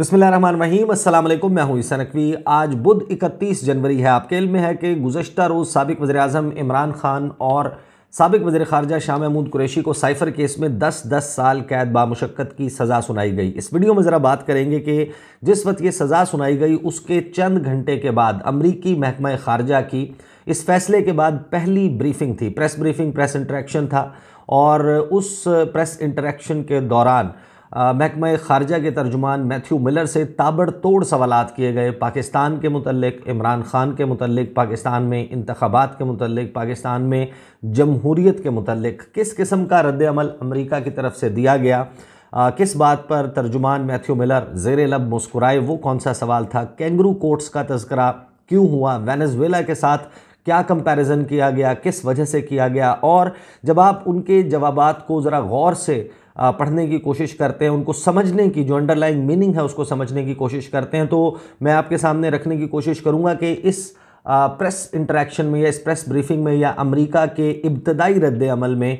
बिसमीम मैं हूँ ईसा नकवी आज बुध 31 जनवरी है आपके इलम में है कि गुजशत रोज़ सबक वजे अजम इमरान खान और सबक वजे खारजा शाह महमूद कुरैशी को साइफर केस में 10-10 साल कैद बामशक्क़त की सज़ा सुनाई गई इस वीडियो में ज़रा बात करेंगे कि जिस वक्त ये सज़ा सुनाई गई उसके चंद घंटे के बाद अमरीकी महकमा खारजा की इस फैसले के बाद पहली ब्रीफिंग थी प्रेस ब्रीफिंग प्रेस इंटरेक्शन था और उस प्रेस इंटरेक्शन के दौरान महकम खारजा के तर्जुमान मैथ्यू मिलर से ताबड़तोड़ सवाल किए गए पाकिस्तान के मतलब इमरान खान के मतलब पाकिस्तान में इंतबात के मतलब पाकिस्तान में जमहूरीत के मतलब किस किस्म का रद्द अमरीका की तरफ से दिया गया आ, किस बात पर तर्जुमान मैथ्यू मिलर जेर लब मुस्कुराए वो कौन सा सवाल था कैंगरू कोर्ट्स का तस्करा क्यों हुआ वेनेजुएला के साथ क्या कंपैरिजन किया गया किस वजह से किया गया और जब आप उनके जवाब को ज़रा गौर से पढ़ने की कोशिश करते हैं उनको समझने की जो अंडरलाइंग मीनिंग है उसको समझने की कोशिश करते हैं तो मैं आपके सामने रखने की कोशिश करूँगा कि इस प्रेस इंटरेक्शन में या इस प्रेस ब्रीफिंग में या अमेरिका के इब्तदाई रद्द अमल में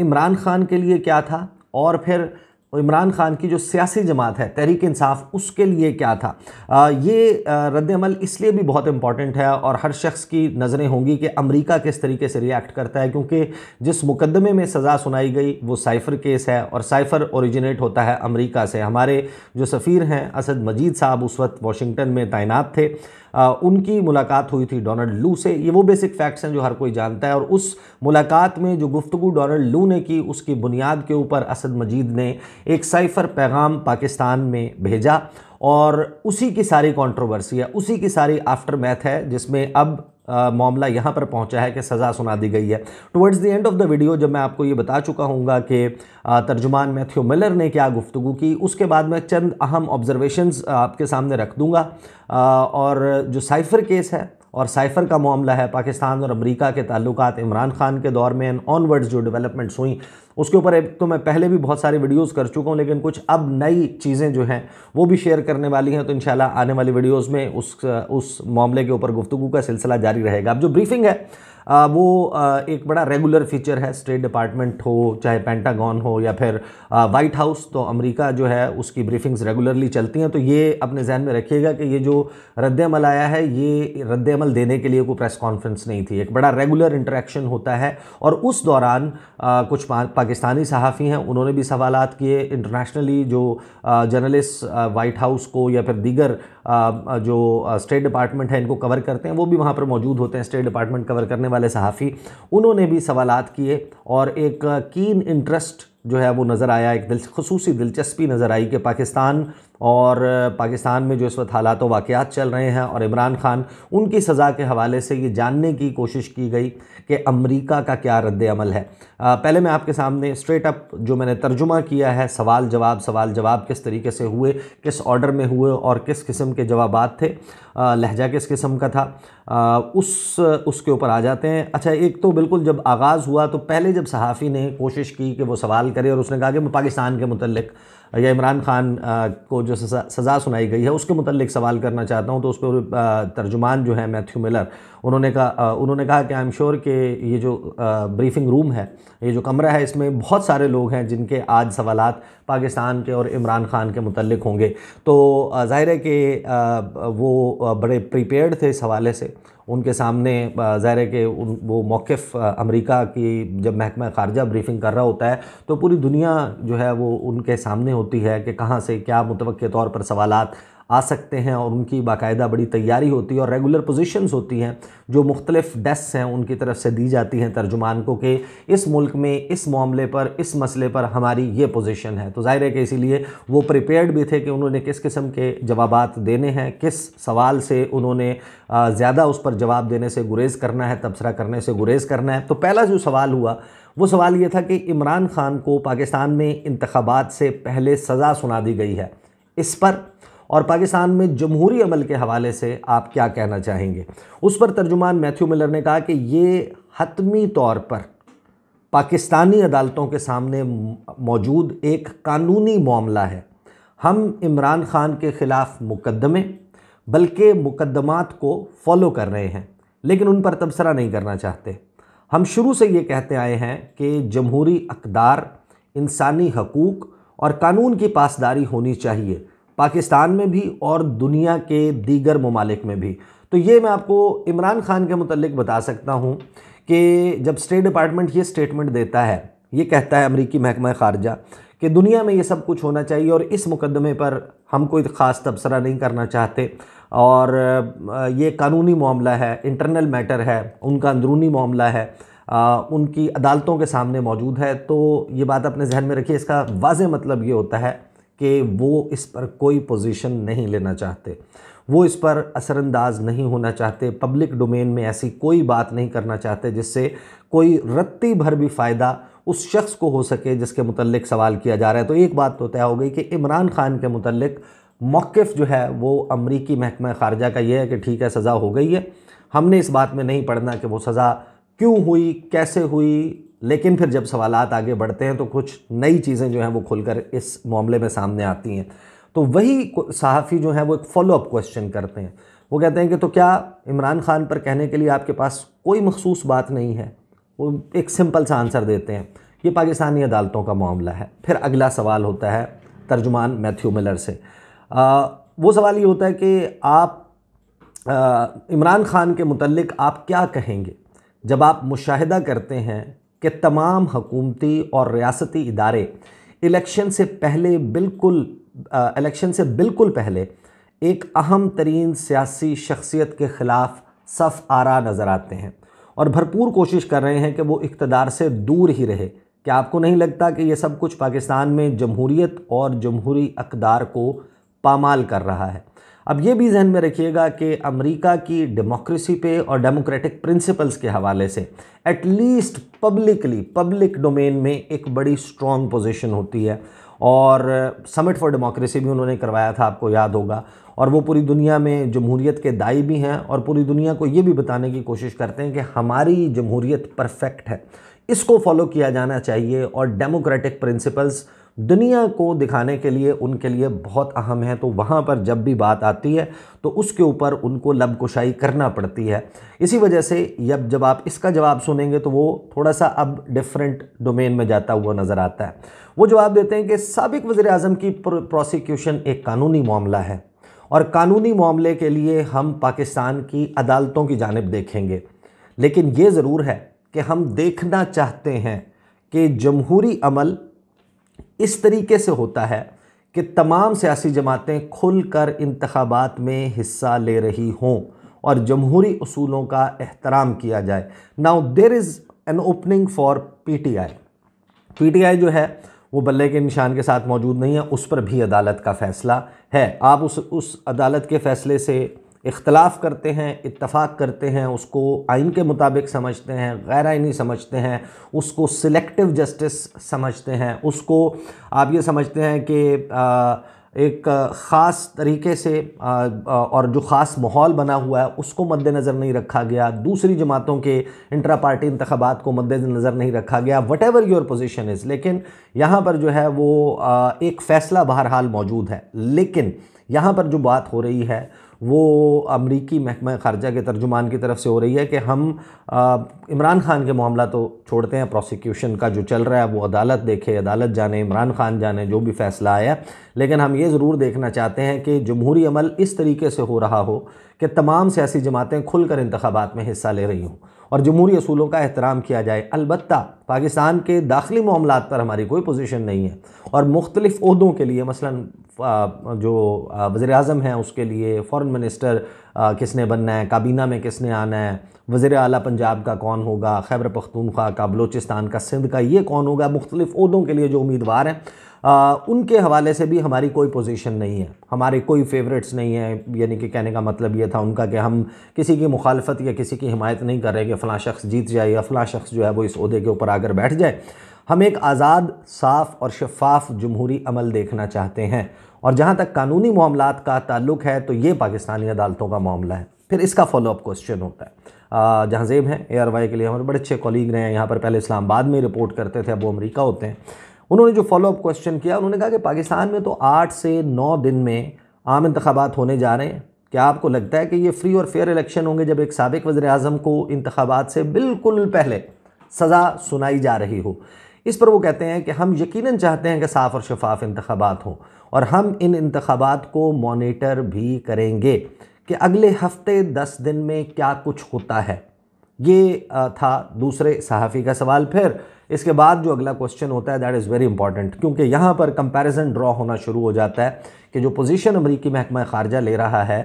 इमरान ख़ान के लिए क्या था और फिर और इमरान खान की जो सियासी जमात है तहरीक इंसाफ उसके लिए क्या था आ, ये रद्दमल इसलिए भी बहुत इंपॉर्टेंट है और हर शख्स की नज़रें होंगी कि अमेरिका किस तरीके से रिएक्ट करता है क्योंकि जिस मुकदमे में सज़ा सुनाई गई वो साइफ़र केस है और साइफ़र ओरिजिनेट होता है अमेरिका से हमारे जो सफ़ीर हैं असद मजीद साहब उस वक्त वाशिंगटन में तैनात थे आ, उनकी मुलाकात हुई थी डोनाल्ड लू से ये वो बेसिक फैक्ट्स हैं जो हर कोई जानता है और उस मुलाकात में जो गुफ्तु डोनाल्ड लू ने की उसकी बुनियाद के ऊपर असद मजीद ने एक साइफर पैगाम पाकिस्तान में भेजा और उसी की सारी कॉन्ट्रोवर्सी है उसी की सारी आफ्टर मैथ है जिसमें अब मामला यहाँ पर पहुँचा है कि सज़ा सुना दी गई है towards the end of the video जब मैं आपको ये बता चुका हूँ कि तर्जुमान मैथ्यू मिलर ने क्या गुफ्तु की उसके बाद मैं चंद अहम ऑब्जर्वेशन आपके सामने रख दूँगा और जो साइफर केस है और साइफर का मामला है पाकिस्तान और अमेरिका के ताल्लुक इमरान खान के दौर में एंड ऑनवर्ड्स जो डेवलपमेंट्स हुई उसके ऊपर एक तो मैं पहले भी बहुत सारी वीडियोस कर चुका हूँ लेकिन कुछ अब नई चीज़ें जो हैं वो भी शेयर करने वाली हैं तो इन आने वाली वीडियोज़ में उस उस मामले के ऊपर गुफ्तु का सिलसिला जारी रहेगा अब जो ब्रीफिंग है वो एक बड़ा रेगुलर फीचर है स्टेट डिपार्टमेंट हो चाहे पेंटागॉन हो या फिर वाइट हाउस तो अमेरिका जो है उसकी ब्रीफिंग्स रेगुलरली चलती हैं तो ये अपने जहन में रखिएगा कि ये जो रद्दमल आया है ये रद्दमल देने के लिए कोई प्रेस कॉन्फ्रेंस नहीं थी एक बड़ा रेगुलर इंटरेक्शन होता है और उस दौरान कुछ पाकिस्तानी सहाफ़ी हैं उन्होंने भी सवाल किए इंटरनेशनली जो जर्नलिस्ट वाइट हाउस को या फिर दीगर जो स्टेट डिपार्टमेंट है इनको कवर करते हैं वो भी वहाँ पर मौजूद होते हैं स्टेट डिपार्टमेंट कवर करने वाले सहाफ़ी उन्होंने भी सवाल किए और एक कीन इंटरेस्ट जो है वो नज़र आया एक दिल खसूसी दिलचस्पी नज़र आई कि पाकिस्तान और पाकिस्तान में जो इस वक्त हालात वाक़ चल रहे हैं और इमरान खान उनकी सज़ा के हवाले से ये जानने की कोशिश की गई कि अमरीका का क्या रद्दमल है आ, पहले मैं आपके सामने स्ट्रेट अप जो मैंने तर्जुमा किया है सवाल जवाब सवाल जवाब किस तरीके से हुए किस ऑर्डर में हुए और किस किस्म के जवाब थे आ, लहजा किस किस्म का था आ, उस उसके ऊपर आ जाते हैं अच्छा एक तो बिल्कुल जब आगाज़ हुआ तो पहले जब सहाफ़ी ने कोशिश की कि वो सवाल करे और उसने कहा कि मैं पाकिस्तान के मतलब या इमरान खान को जो सज़ा सुनाई गई है उसके मतलब सवाल करना चाहता हूँ तो उस पर तर्जुमान जो है मैथ्यू मिलर उन्होंने कहा उन्होंने कहा कि आई एम श्योर कि ये जो ब्रीफिंग रूम है ये जो कमरा है इसमें बहुत सारे लोग हैं जिनके आज सवाल पाकिस्तान के और इमरान ख़ान के मतलब होंगे तो ज़ाहिर है कि वो बड़े प्रिपेयर्ड थे इस हवाले से उनके सामने ज़ाहिर है कि उन वो मौक़ अमरीका की जब महकमा ख़ारजा ब्रीफिंग कर रहा होता है तो पूरी दुनिया जो है वो उनके सामने होती है कि कहाँ से क्या मुतव तौर पर सवालत आ सकते हैं और उनकी बाकायदा बड़ी तैयारी होती है और रेगुलर पोजीशंस होती हैं जो मुख्तलिफ डेस्क हैं उनकी तरफ से दी जाती हैं तर्जुमान को कि इस मुल्क में इस मामले पर इस मसले पर हमारी ये पोजीशन है तो जाहिर है कि इसीलिए वो प्रिपेयर्ड भी थे कि उन्होंने किस किस्म के जवाब देने हैं किस सवाल से उन्होंने ज़्यादा उस पर जवाब देने से गुरेज़ करना है तबसरा करने से गुरेज़ करना है तो पहला जो सवाल हुआ वो सवाल ये था कि इमरान खान को पाकिस्तान में इंतबात से पहले सज़ा सुना दी गई है इस पर और पाकिस्तान में जमहूरी अमल के हवाले से आप क्या कहना चाहेंगे उस पर तर्जुमान मैथ्यू मिलर ने कहा कि ये हतमी तौर पर पाकिस्तानी अदालतों के सामने मौजूद एक कानूनी मामला है हम इमरान खान के ख़िलाफ़ मुकदमे बल्कि मुकदमात को फॉलो कर रहे हैं लेकिन उन पर तबसरा नहीं करना चाहते हम शुरू से ये कहते आए हैं कि जमहूरी अकदार इंसानी हकूक़ और कानून की पासदारी होनी चाहिए पाकिस्तान में भी और दुनिया के दीगर ममालिक में भी तो ये मैं आपको इमरान खान के मतलब बता सकता हूँ कि जब स्टेट डिपार्टमेंट ये स्टेटमेंट देता है ये कहता है अमरीकी महकमा खारजा कि दुनिया में ये सब कुछ होना चाहिए और इस मुकदमे पर हम कोई ख़ास तबसरा नहीं करना चाहते और ये कानूनी मामला है इंटरनल मैटर है उनका अंदरूनी मामला है आ, उनकी अदालतों के सामने मौजूद है तो ये बात अपने जहन में रखिए इसका वाज मतलब ये होता है कि वो इस पर कोई पोजीशन नहीं लेना चाहते वो इस पर असरअंदाज नहीं होना चाहते पब्लिक डोमेन में ऐसी कोई बात नहीं करना चाहते जिससे कोई रत्ती भर भी फ़ायदा उस शख्स को हो सके जिसके मुतलक सवाल किया जा रहा है तो एक बात तो तय हो गई कि इमरान खान के मतलब मौक़ जो है वो अमरीकी महकमा ख़ारजा का ये है कि ठीक है सज़ा हो गई है हमने इस बात में नहीं पढ़ना कि वो सज़ा क्यों हुई कैसे हुई लेकिन फिर जब सवाल आगे बढ़ते हैं तो कुछ नई चीज़ें जो हैं वो खुलकर इस मामले में सामने आती हैं तो वही सहाफ़ी जो हैं वो एक फॉलोअप क्वेश्चन करते हैं वो कहते हैं कि तो क्या इमरान खान पर कहने के लिए आपके पास कोई मखसूस बात नहीं है वो एक सिंपल सा आंसर देते हैं ये पाकिस्तानी अदालतों का मामला है फिर अगला सवाल होता है तर्जुमान मैथ्यू मिलर से आ, वो सवाल ये होता है कि आप इमरान खान के मुतलक आप क्या कहेंगे जब आप मुशाहिदा करते हैं कि तमाम हकूमती और रियासती इदारे इलेक्शन से पहले बिल्कुल इलेक्शन से बिल्कुल पहले एक अहम तरीन सियासी शख्सियत के ख़िलाफ़ सफ़ आरा नज़र आते हैं और भरपूर कोशिश कर रहे हैं कि वो इकतदार से दूर ही रहे क्या आपको नहीं लगता कि ये सब कुछ पाकिस्तान में जमहूरीत और जमहूरी अकदार को पामाल कर रहा है अब ये भी जहन में रखिएगा कि अमेरिका की डेमोक्रेसी पे और डेमोक्रेटिक प्रिंसिपल्स के हवाले से एटलीस्ट पब्लिकली पब्लिक डोमेन में एक बड़ी स्ट्रॉन्ग पोजीशन होती है और समिट फॉर डेमोक्रेसी भी उन्होंने करवाया था आपको याद होगा और वो पूरी दुनिया में जमहूरीत के दाई भी हैं और पूरी दुनिया को ये भी बताने की कोशिश करते हैं कि हमारी जमहूरीत परफेक्ट है इसको फॉलो किया जाना चाहिए और डेमोक्रेटिक प्रिंसिपल्स दुनिया को दिखाने के लिए उनके लिए बहुत अहम है तो वहाँ पर जब भी बात आती है तो उसके ऊपर उनको लबकुशाई करना पड़ती है इसी वजह से जब जब आप इसका जवाब सुनेंगे तो वो थोड़ा सा अब डिफरेंट डोमेन में जाता हुआ नज़र आता है वो जवाब देते हैं कि सबक वज़ी अजम की प्रोसिक्यूशन एक कानूनी मामला है और कानूनी मामले के लिए हम पाकिस्तान की अदालतों की जानब देखेंगे लेकिन ये ज़रूर है कि हम देखना चाहते हैं कि जमहूरी अमल इस तरीके से होता है कि तमाम सियासी जमातें खुल कर इंतबात में हिस्सा ले रही हों और जमहूरी असूलों का एहतराम किया जाए now there is an opening for P T I P T I जो है वो बल्ले के निशान के साथ मौजूद नहीं है उस पर भी अदालत का फ़ैसला है आप उस उस अदालत के फ़ैसले से इख्तलाफ करते हैं इतफ़ाक़ करते हैं उसको आइन के मुताबिक समझते हैं गैर आइनी समझते हैं उसको सिलेक्टिव जस्टिस समझते हैं उसको आप ये समझते हैं कि एक ख़ास तरीके से और जो ख़ास माहौल बना हुआ है उसको मद्देनज़र नहीं रखा गया दूसरी जमातों के इंटरा पार्टी इंतबात को मद्देनज़र नहीं रखा गया whatever your position is लेकिन यहाँ पर जो है वो एक फ़ैसला बहरहाल मौजूद है लेकिन यहाँ पर जो बात हो रही है वो अमरीकी महकमा ख़ारजा के तर्जुमान की तरफ से हो रही है कि हम इमरान खान के मामला तो छोड़ते हैं प्रोसिक्यूशन का जो चल रहा है वो अदालत देखे अदालत जाने इमरान खान जाने जो भी फ़ैसला आया लेकिन हम ये ज़रूर देखना चाहते हैं कि जमहूरी अमल इस तरीके से हो रहा हो कि तमाम सियासी जमातें खुलकर इंतबात में हिस्सा ले रही हूँ और जमहूरी असूलों का एहतराम किया जाए अलबत् पाकिस्तान के दाखिली मामला पर हमारी कोई पोजिशन नहीं है और मुख्तलिफ़ अहदों के लिए मसला जो वजर अजम हैं उसके लिए फ़ॉरन मिनिस्टर किसने बनना है काबीना में किसने आना है वज़ी अली पंजाब का कौन होगा खैबर पख्तूनख्वा का बलोचिस्तान का सिंध का ये कौन होगा मुख्तलिफ़ अहदों के लिए जो उम्मीदवार हैं आ, उनके हवाले से भी हमारी कोई पोजीशन नहीं है हमारे कोई फेवरेट्स नहीं है यानी कि कहने का मतलब ये था उनका कि हम किसी की मुखालफत या किसी की हिमायत नहीं कर रहे कि फ़लाँ शख्स जीत जाए या फ़लाँ शख्स जो है वो इस अहदे के ऊपर आकर बैठ जाए हम एक आज़ाद साफ़ और शफाफ जमहूरी अमल देखना चाहते हैं और जहाँ तक कानूनी मामला का ताल्लुक है तो ये पाकिस्तानी अदालतों का मामला है फिर इसका फॉलोअप क्वेश्चन होता है जहाँ जेब हैं ए आर वाई के लिए हमारे बड़े अच्छे कॉलीग रहे हैं यहाँ पर पहले इस्लामाबाद में रिपोर्ट करते थे अब वो अमरीका होते हैं उन्होंने जो फॉलोअप क्वेश्चन किया उन्होंने कहा कि पाकिस्तान में तो आठ से नौ दिन में आम इंतबात होने जा रहे हैं क्या आपको लगता है कि ये फ्री और फेयर इलेक्शन होंगे जब एक सबक वज़र अजम को इंतबात से बिल्कुल पहले सज़ा सुनाई जा रही हो इस पर वो कहते हैं कि हम यकीनन चाहते हैं कि साफ़ और शफाफ इंतबात हों और हम इन इंतबात को मॉनिटर भी करेंगे कि अगले हफ्ते दस दिन में क्या कुछ होता है ये था दूसरे सहाफ़ी का सवाल फिर इसके बाद जो अगला क्वेश्चन होता है दैट इज़ वेरी इंपॉर्टेंट क्योंकि यहाँ पर कंपैरिजन ड्रॉ होना शुरू हो जाता है कि जो पोजीशन अमरीकी महकमा ख़ारजा ले रहा है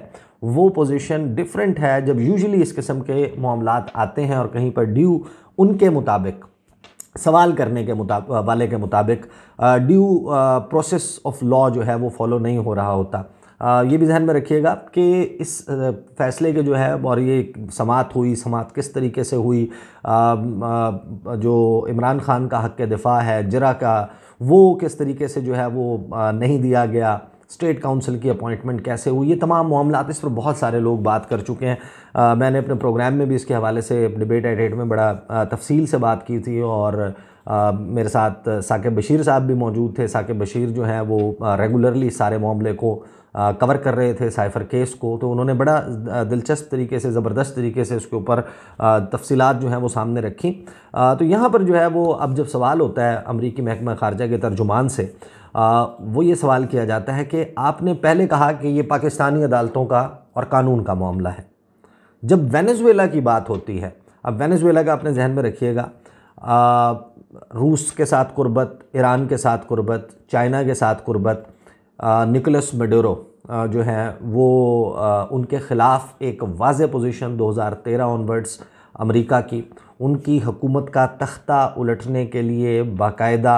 वो पोजीशन डिफरेंट है जब यूजुअली इस किस्म के मामला आते हैं और कहीं पर ड्यू उनके मुताबिक सवाल करने के मुताबिक वाले के मुताबिक ड्यू प्रोसेस ऑफ लॉ जो है वो फॉलो नहीं हो रहा होता ये भी ध्यान में रखिएगा कि इस फैसले के जो है और ये समात हुई समात किस तरीके से हुई जो इमरान खान का हक दिफा है जरा का वो किस तरीके से जो है वो नहीं दिया गया स्टेट काउंसिल की अपॉइंटमेंट कैसे हुई ये तमाम मामला इस पर बहुत सारे लोग बात कर चुके हैं आ, मैंने अपने प्रोग्राम में भी इसके हवाले से डिबेट एट एट में बड़ा तफसील से बात की थी और आ, मेरे साथ साकिब बशीर साहब भी मौजूद थे साकिब बशीर जो हैं वो रेगुलरली सारे मामले को कवर कर रहे थे साइफ़र केस को तो उन्होंने बड़ा दिलचस्प तरीके से ज़बरदस्त तरीके से उसके ऊपर तफसीत जो हैं वो सामने रखी तो यहाँ पर जो है वो अब जब सवाल होता है अमरीकी महकमा ख़ारजा के तर्जुमान से आ, वो ये सवाल किया जाता है कि आपने पहले कहा कि ये पाकिस्तानी अदालतों का और कानून का मामला है जब वेनेजुएला की बात होती है अब वेनेजुएला का अपने जहन में रखिएगा रूस के साथ कुर्बत ईरान के साथ कुर्बत चाइना के साथ कुर्बत निकोलस मेडोरो जो हैं वो आ, उनके ख़िलाफ़ एक वाज पोजीशन 2013 ऑनवर्ड्स अमेरिका की उनकी हुकूमत का तख्ता उलटने के लिए बाकायदा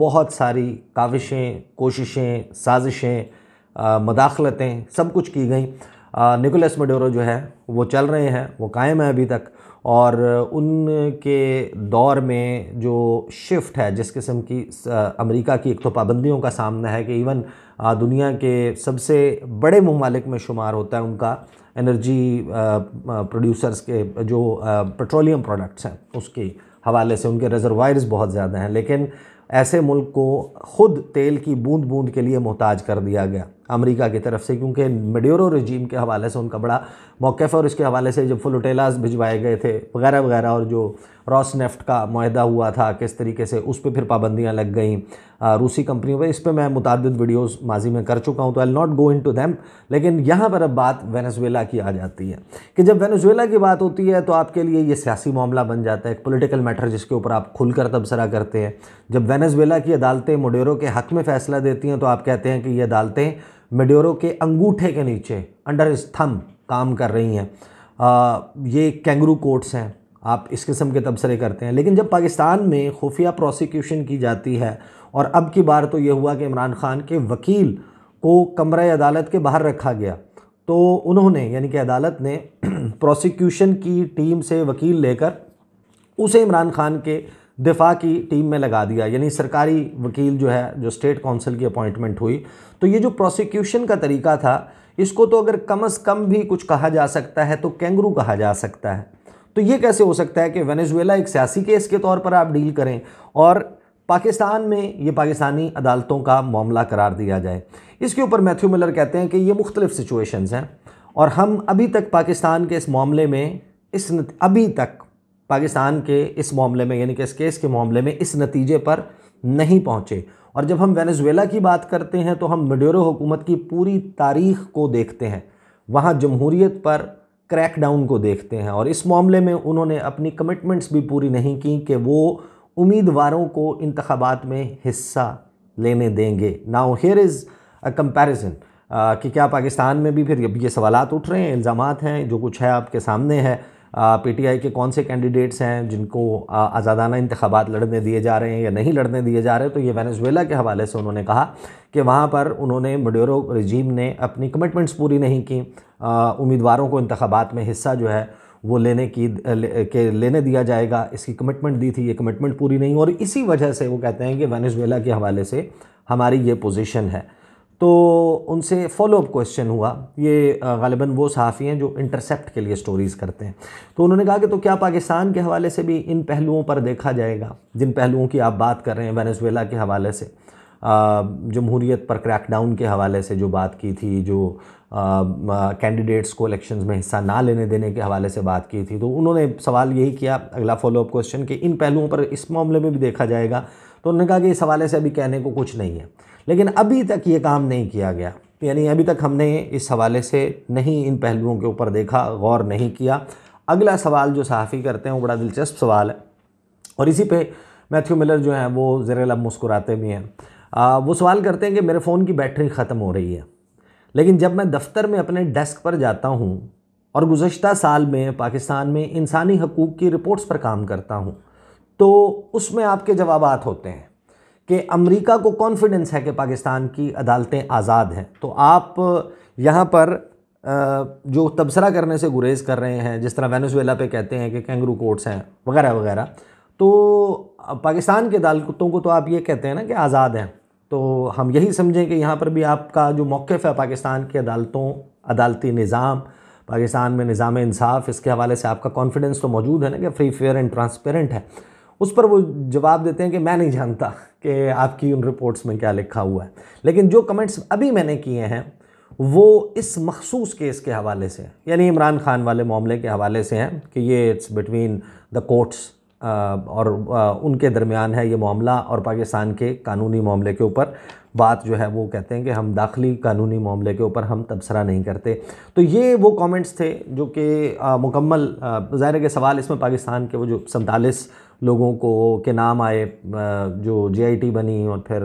बहुत सारी काविशें कोशिशें साजिशें मदाखलतें सब कुछ की गई निकोलस मडोरो जो है वो चल रहे हैं वो कायम है अभी तक और उनके दौर में जो शिफ्ट है जिस किस्म की अमेरिका की एक तो पाबंदियों का सामना है कि इवन दुनिया के सबसे बड़े ममालिक में शुमार होता है उनका एनर्जी प्रोड्यूसर्स के जो पेट्रोलियम प्रोडक्ट्स हैं उसके हवाले से उनके रिजर्वायर्स बहुत ज़्यादा हैं लेकिन ऐसे मुल्क को ख़ुद तेल की बूंद बूंद के लिए मोहताज कर दिया गया अमेरिका की तरफ से क्योंकि मेड्योरो रजीम के हवाले से उनका बड़ा मौक़ और इसके हवाले से जब फुलटेलाज भिजवाए गए थे वगैरह वगैरह और जो रॉस नेफ्ट का माहा हुआ था किस तरीके से उस पर फिर पाबंदियाँ लग गई रूसी कंपनियों पर इस पर मैं मुतद वीडियोज़ माजी में कर चुका हूँ तो I not go into them लेकिन यहाँ पर अब बात वेनेजुएला की आ जाती है कि जब वेनेजुएला की बात होती है तो आपके लिए ये सियासी मामला बन जाता है एक पोलिटिकल मैटर जिसके ऊपर आप खुल कर तबसरा करते हैं जब वेनेजुएला की अदालतें मोडेरो के हक में फ़ैसला देती हैं तो आप कहते हैं कि ये अदालतें मेडोरो के अंगूठे के नीचे अंडर थम काम कर रही हैं ये कैंगरू कोट्स हैं आप इस किस्म के तबसरे करते हैं लेकिन जब पाकिस्तान में खुफिया प्रोसिक्यूशन की जाती है और अब की बार तो ये हुआ कि इमरान खान के वकील को कमरे अदालत के बाहर रखा गया तो उन्होंने यानी कि अदालत ने प्रोसिक्यूशन की टीम से वकील लेकर उसे इमरान खान के दिफा की टीम में लगा दिया यानी सरकारी वकील जो है जो स्टेट काउंसिल की अपॉइंटमेंट हुई तो ये जो प्रोसिक्यूशन का तरीका था इसको तो अगर कम अज़ कम भी कुछ कहा जा सकता है तो कैंगरू कहा जा सकता है तो ये कैसे हो सकता है कि वेनेजुएला एक सियासी केस के तौर पर आप डील करें और पाकिस्तान में ये पाकिस्तानी अदालतों का मामला करार दिया जाए इसके ऊपर मैथ्यू मिलर कहते हैं कि ये मुख्तलिफ सिचुएशंस हैं और हम अभी तक पाकिस्तान के इस मामले में इस अभी तक पाकिस्तान के इस मामले में यानी कि इस केस के मामले में इस नतीजे पर नहीं पहुँचे और जब हम वेनेजुएला की बात करते हैं तो हम मडोरो हुकूमत की पूरी तारीख को देखते हैं वहाँ जमहूरीत पर क्रैकडाउन को देखते हैं और इस मामले में उन्होंने अपनी कमिटमेंट्स भी पूरी नहीं की कि वो उम्मीदवारों को इंतबात में हिस्सा लेने देंगे now here is a comparison कि क्या पाकिस्तान में भी फिर ये सवाल उठ रहे हैं इल्ज़ाम हैं जो कुछ है आपके सामने है पीटीआई के कौन से कैंडिडेट्स हैं जिनको आज़ादाना इंतबात लड़ने दिए जा रहे हैं या नहीं लड़ने दिए जा रहे तो ये वेनेजुएला के हवाले से उन्होंने कहा कि वहाँ पर उन्होंने मडोरो रजीम ने अपनी कमिटमेंट्स पूरी नहीं की उम्मीदवारों को इंतबात में हिस्सा जो है वो लेने की ले, के लेने दिया जाएगा इसकी कमिटमेंट दी थी ये कमिटमेंट पूरी नहीं और इसी वजह से वो कहते हैं कि वेनेजुएला के हवाले से हमारी ये पोजीशन है तो उनसे फॉलोअप क्वेश्चन हुआ ये गालिबा वो सहाफ़ी हैं जो इंटरसेप्ट के लिए स्टोरीज़ करते हैं तो उन्होंने कहा कि तो क्या पाकिस्तान के हवाले से भी इन पहलुओं पर देखा जाएगा जिन पहलुओं की आप बात कर रहे हैं वेनेजुएला के हवाले से जमहूरीत पर क्रैकडाउन के हवाले से जो बात की थी जो कैंडिडेट्स को इलेक्शंस में हिस्सा ना लेने देने के हवाले से बात की थी तो उन्होंने सवाल यही किया अगला फॉलोअप क्वेश्चन कि इन पहलुओं पर इस मामले में भी देखा जाएगा तो उन्होंने कहा कि इस हवाले से अभी कहने को कुछ नहीं है लेकिन अभी तक ये काम नहीं किया गया यानी अभी तक हमने इस हवाले से नहीं इन पहलुओं के ऊपर देखा गौर नहीं किया अगला सवाल जो सहाफ़ी करते हैं वो बड़ा दिलचस्प सवाल है और इसी पे मैथ्यू मिलर जो हैं वो ज़रलब मुस्कुराते भी हैं वो सवाल करते हैं कि मेरे फ़ोन की बैटरी ख़त्म हो रही है लेकिन जब मैं दफ्तर में अपने डेस्क पर जाता हूँ और गुज्त साल में पाकिस्तान में इंसानी हकूक़ की रिपोर्ट्स पर काम करता हूँ तो उसमें आपके जवाब होते हैं कि अमेरिका को कॉन्फिडेंस है कि पाकिस्तान की अदालतें आज़ाद हैं तो आप यहाँ पर जो तबसरा करने से गुरेज कर रहे हैं जिस तरह वेनेजुएला पे कहते हैं कि कैंगरू कोर्ट्स हैं वगैरह वगैरह तो पाकिस्तान की अदालतों को तो आप ये कहते हैं ना कि आज़ाद हैं तो हम यही समझें कि यहाँ पर भी आपका जो मौक़ है पाकिस्तान की अदालतों अदालती निज़ाम पाकिस्तान में निज़ाम इंसाफ इसके हवाले से आपका कॉन्फिडेंस तो मौजूद है ना कि फ्री फेयर एंड ट्रांसपेरेंट है उस पर वो जवाब देते हैं कि मैं नहीं जानता कि आपकी उन रिपोर्ट्स में क्या लिखा हुआ है लेकिन जो कमेंट्स अभी मैंने किए हैं वो इस मखसूस केस के हवाले से यानी इमरान खान वाले मामले के हवाले से हैं कि ये इट्स बिटवीन द कोर्ट्स और उनके दरमियान है ये मामला और पाकिस्तान के कानूनी मामले के ऊपर बात जो है वो कहते हैं कि हम दाखिली कानूनी मामले के ऊपर हम तबसरा नहीं करते तो ये वो कमेंट्स थे जो कि मुकम्मल ज़ाहिर के सवाल इसमें पाकिस्तान के वो जो सैंतालीस लोगों को के नाम आए जो जेआईटी बनी और फिर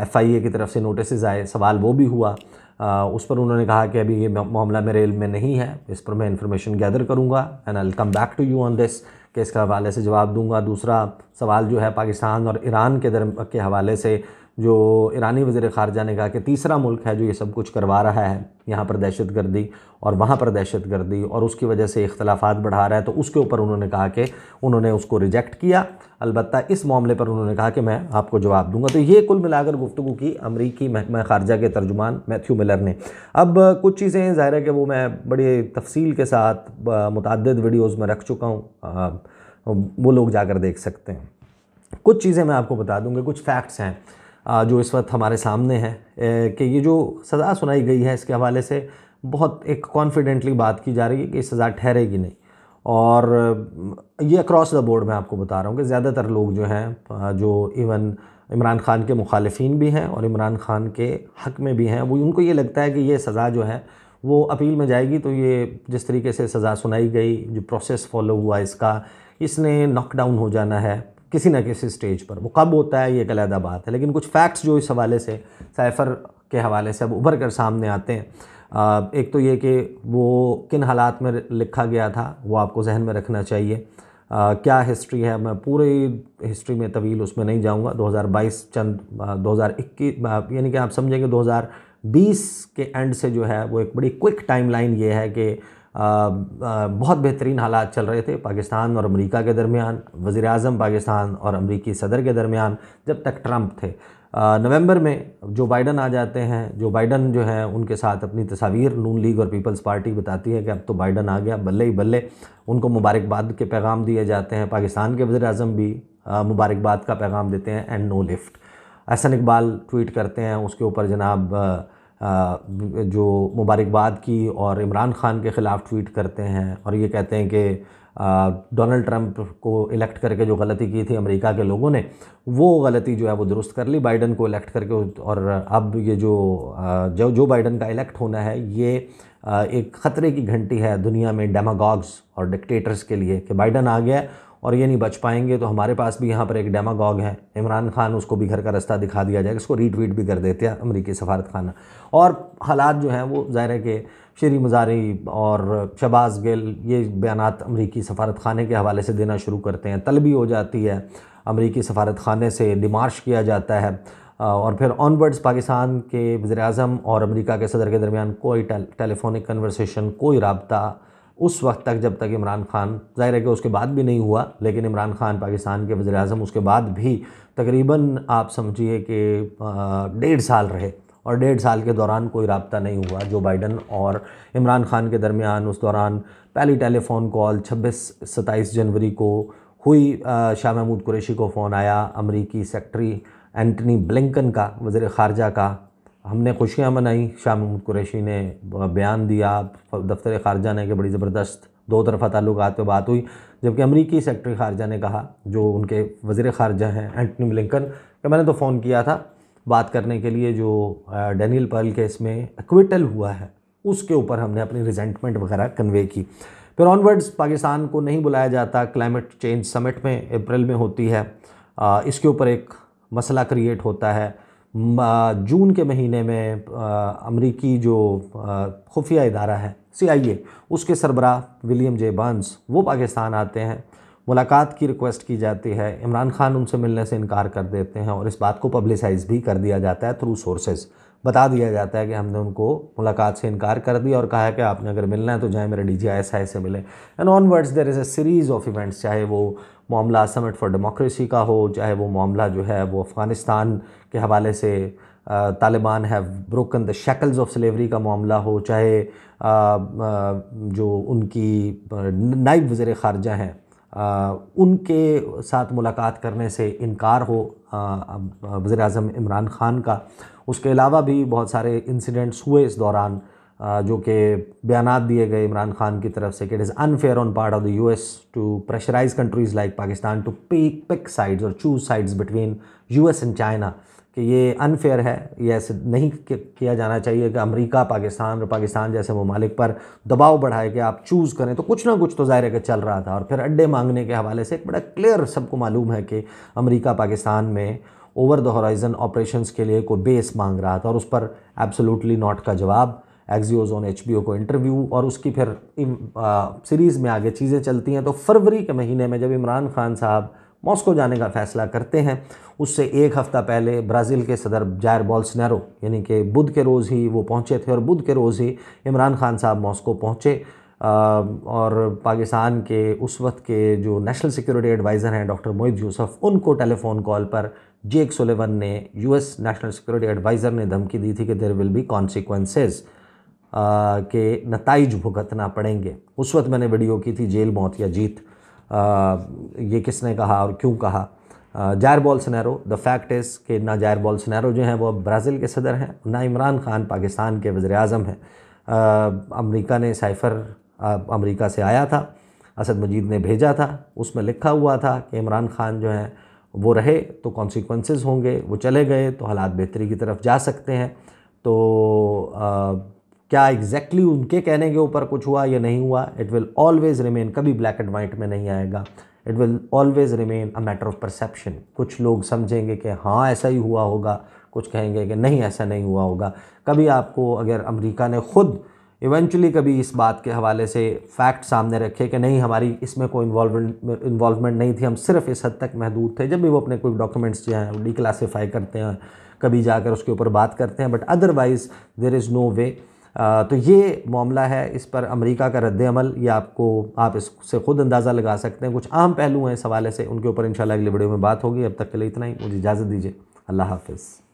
एफआईए की तरफ से नोटिस आए सवाल वो भी हुआ आ, उस पर उन्होंने कहा कि अभी ये मामला मेरे इल्म में नहीं है इस पर मैं इंफॉर्मेशन गैदर करूँगा and I come back to you on this के इसके हवाले से जवाब दूंगा दूसरा सवाल जो है पाकिस्तान और ईरान के दर के हवाले से जो ईरानी वज़र ख़ारजा ने कहा कि तीसरा मुल्क है जो ये सब कुछ करवा रहा है यहाँ पर दहशत गर्दी और वहाँ पर दहशत गर्दी और उसकी वजह से इख्लाफा बढ़ा रहा है तो उसके ऊपर उन्होंने कहा कि उन्होंने उसको रिजेक्ट किया अलबत्त इस मामले पर उन्होंने कहा कि मैं आपको जवाब दूंगा तो ये कुल मिलाकर गुफ्तु की अमरीकी महकमा ख़ारजा के तर्जुमान मैथ्यू मिलर ने अब कुछ चीज़ें ज़ाहिर है कि वो मैं बड़ी तफसील के साथ मुतद वीडियोज़ में रख चुका हूँ वो लोग जाकर देख सकते हैं कुछ चीज़ें मैं आपको बता दूँगी कुछ फैक्ट्स हैं जो इस वक्त हमारे सामने है कि ये जो सज़ा सुनाई गई है इसके हवाले से बहुत एक कॉन्फिडेंटली बात की जा रही है कि सज़ा ठहरेगी नहीं और ये अक्रॉस द बोर्ड मैं आपको बता रहा हूँ कि ज़्यादातर लोग जो हैं जो इवन इमरान खान के मुखालफी भी हैं और इमरान खान के हक़ में भी हैं वो उनको ये लगता है कि ये सज़ा जो है वो अपील में जाएगी तो ये जिस तरीके से सज़ा सुनाई गई जो प्रोसेस फॉलो हुआ इसका इसने नॉकडाउन हो जाना है किसी न किसी स्टेज पर वो कब होता है ये एक अलहदा बात है लेकिन कुछ फैक्ट्स जो इस हवाले से साइफ़र के हवाले से अब उभर कर सामने आते हैं एक तो ये कि वो किन हालात में लिखा गया था वो आपको जहन में रखना चाहिए आ, क्या हिस्ट्री है मैं पूरी हिस्ट्री में तवील उसमें नहीं जाऊंगा 2022 चंद हज़ार 2021 यानी कि आप समझेंगे 2020 के एंड से जो है वो एक बड़ी क्विक टाइमलाइन ये है कि बहुत बेहतरीन हालात चल रहे थे पाकिस्तान और अमेरिका के दरमियान वज़ी अजम पाकिस्तान और अमेरिकी सदर के दरमियान जब तक ट्रंप थे नवंबर में जो बाइडन आ जाते हैं जो बाइडन जो है उनके साथ अपनी तस्वीर नून लीग और पीपल्स पार्टी बताती है कि अब तो बाइडन आ गया बल्ले ही बल्ले उनको मुबारकबाद के पैगाम दिए जाते हैं पाकिस्तान के वज़ी अजम भी मुबारकबाद का पैगाम देते हैं एंड नो लिफ्ट एहसन इकबाल ट्वीट करते हैं उसके ऊपर जनाब जो मुबारकबाद की और इमरान खान के ख़िलाफ़ ट्वीट करते हैं और ये कहते हैं कि डोनाल्ड ट्रंप को इलेक्ट करके जो गलती की थी अमेरिका के लोगों ने वो गलती जो है वो दुरुस्त कर ली बाइडन को इलेक्ट करके और अब ये जो जो जो बाइडन का इलेक्ट होना है ये एक ख़तरे की घंटी है दुनिया में डेमागॉग्स और डिक्टेटर्स के लिए कि बाइडन आ गया और ये नहीं बच पाएंगे तो हमारे पास भी यहाँ पर एक डेमागॉग है इमरान खान उसको भी घर का रास्ता दिखा दिया जाएगा इसको रीट्वीट भी कर देते हैं अमरीकी सफारतखाना और हालात जो हैं वो ज़ाहिर है कि श्री मजारी और शबाज गिल ये बयान अमरीकी सफारत खाने के हवाले से देना शुरू करते हैं तलबी हो जाती है अमरीकी सफारत खाने से डिमार्श किया जाता है और फिर ऑनवर्ड्स पाकिस्तान के वजे अजम और अमरीका के सदर के दरमियान कोई टेलीफोनिक कन्वर्सेशन कोई रबता उस वक्त तक जब तक इमरान खान जाहिर है कि उसके बाद भी नहीं हुआ लेकिन इमरान खान पाकिस्तान के वजे अजम उसके बाद भी तकरीबन आप समझिए कि डेढ़ साल रहे और डेढ़ साल के दौरान कोई रबता नहीं हुआ जो बाइडन और इमरान खान के दरमियान उस दौरान पहली टेलीफ़ोन कॉल छब्बीस सत्ताईस जनवरी को हुई शाह महमूद कुरेशी को फ़ोन आया अमरीकी सेक्रटरी एंटनी ब्लिंकन का वज़ी ख़ारजा का हमने खुशियाँ मनाई शाह महमूद कुरैशी ने बयान दिया दफ्तर खारजा ने कि बड़ी ज़बरदस्त दो तरफा ताल्लुकात पर बात हुई जबकि अमरीकी सेक्रटरी खारजा ने कहा जो उनके वजीर खारजा हैं एंटनी ब्लिकन कि मैंने तो फ़ोन किया था बात करने के लिए जो डैनियल पर्ल केस में एक्विटल हुआ है उसके ऊपर हमने अपनी रिजेंटमेंट वगैरह कन्वे की फिर ऑनवर्ड्स पाकिस्तान को नहीं बुलाया जाता क्लाइमेट चेंज समिट में अप्रैल में होती है इसके ऊपर एक मसला क्रिएट होता है जून के महीने में अमरीकी जो खुफिया इदारा है सीआईए उसके सरबरा विलियम जे बंस वो पाकिस्तान आते हैं मुलाकात की रिक्वेस्ट की जाती है इमरान खान उनसे मिलने से इनकार कर देते हैं और इस बात को पब्लिसाइज भी कर दिया जाता है थ्रू सोर्सेज बता दिया जाता है कि हमने उनको मुलाकात से इनकार कर दिया और कहा है कि आपने अगर मिलना है तो जाए मेरे डी जी आई से मिले and onwards there is a series of events चाहे वो मामला समिट फॉर डेमोक्रेसी का हो चाहे वो मामला जो है वो अफ़गानिस्तान के हवाले से Taliban have broken the shackles of slavery का मामला हो चाहे जो उनकी नायब वज़र ख़ारजा हैं उनके साथ मुलाकात करने से इनकार हो वज़र अजम इमरान ख़ान का उसके अलावा भी बहुत सारे इंसिडेंट्स हुए इस दौरान जो कि बयान दिए गए इमरान खान की तरफ से कि it is unfair on part of the U S to pressurise countries like Pakistan to pick pick sides और choose sides between U S and China कि ये अनफेयर है ये ऐसे नहीं किया जाना चाहिए कि अमेरिका पाकिस्तान और पाकिस्तान जैसे ममालिक पर दबाव बढ़ाए कि आप चूज़ करें तो कुछ ना कुछ तो ज़ाहिर है कि चल रहा था और फिर अड्डे मांगने के हवाले से एक बड़ा क्लियर सबको मालूम है कि अमेरिका पाकिस्तान में ओवर द हॉराइज़न ऑपरेशन के लिए कोई बेस मांग रहा था और उस पर एब्सोलूटली नॉट का जवाब एच ऑन एच को इंटरव्यू और उसकी फिर सीरीज़ में आगे चीज़ें चलती हैं तो फरवरी के महीने में जब इमरान खान साहब मॉस्को जाने का फैसला करते हैं उससे एक हफ़्ता पहले ब्राज़ील के सदर जायर बॉल्सनैरो यानी कि बुध के रोज़ ही वो पहुँचे थे और बुध के रोज़ ही इमरान खान साहब मॉस्को पहुँचे और पाकिस्तान के उस वक्त के जो नेशनल सिक्योरिटी एडवाइज़र हैं डॉक्टर मोहित यूसफ उनको टेलीफोन कॉल पर जेक सोलेवन ने यूएस नेशनल सिक्योरिटी एडवाइज़र ने धमकी दी थी कि देर विल बी कॉन्सिक्वेंसेज के नतज भुगतना पड़ेंगे उस वक्त मैंने वीडियो की थी जेल मौत या जीत ये किसने कहा और क्यों कहा Jair Bolsonaro the fact is कि ना जायर बॉल सनैरो जो हैं वो ब्राज़ील के सदर हैं ना इमरान खान पाकिस्तान के वज़र अजम हैं अमरीका ने साइफ़र अमरीका से आया था असद मजीद ने भेजा था उसमें लिखा हुआ था कि इमरान खान जो हैं वो रहे तो कॉन्सिक्वेंस होंगे वो चले गए तो हालात बेहतरी की तरफ जा सकते हैं तो आ, क्या एग्जैक्टली exactly उनके कहने के ऊपर कुछ हुआ या नहीं हुआ इट विल ऑलवेज रिमेन कभी ब्लैक एंड वाइट में नहीं आएगा it will always remain a matter of perception कुछ लोग समझेंगे कि हाँ ऐसा ही हुआ होगा कुछ कहेंगे कि नहीं ऐसा नहीं हुआ होगा कभी आपको अगर अमेरिका ने ख़ुद इवेंचुअली कभी इस बात के हवाले से फैक्ट सामने रखे कि नहीं हमारी इसमें कोई इन्वॉल्वमेंट इन्वॉल्वमेंट नहीं थी हम सिर्फ इस हद तक महदूद थे जब भी वो अपने कोई डॉक्यूमेंट्स जो हैं वो डिक्लासीफाई करते हैं कभी जाकर उसके ऊपर बात करते हैं but otherwise there is no way तो ये मामला है इस पर अमेरिका का रद्द अमल आपको आप इससे ख़ुद अंदाज़ा लगा सकते हैं कुछ आम पहलू हैं इस हवाले से उनके ऊपर इंशाल्लाह अगले वीडियो में बात होगी अब तक के लिए इतना ही मुझे इजाज़त दीजिए अल्लाह हाफिज़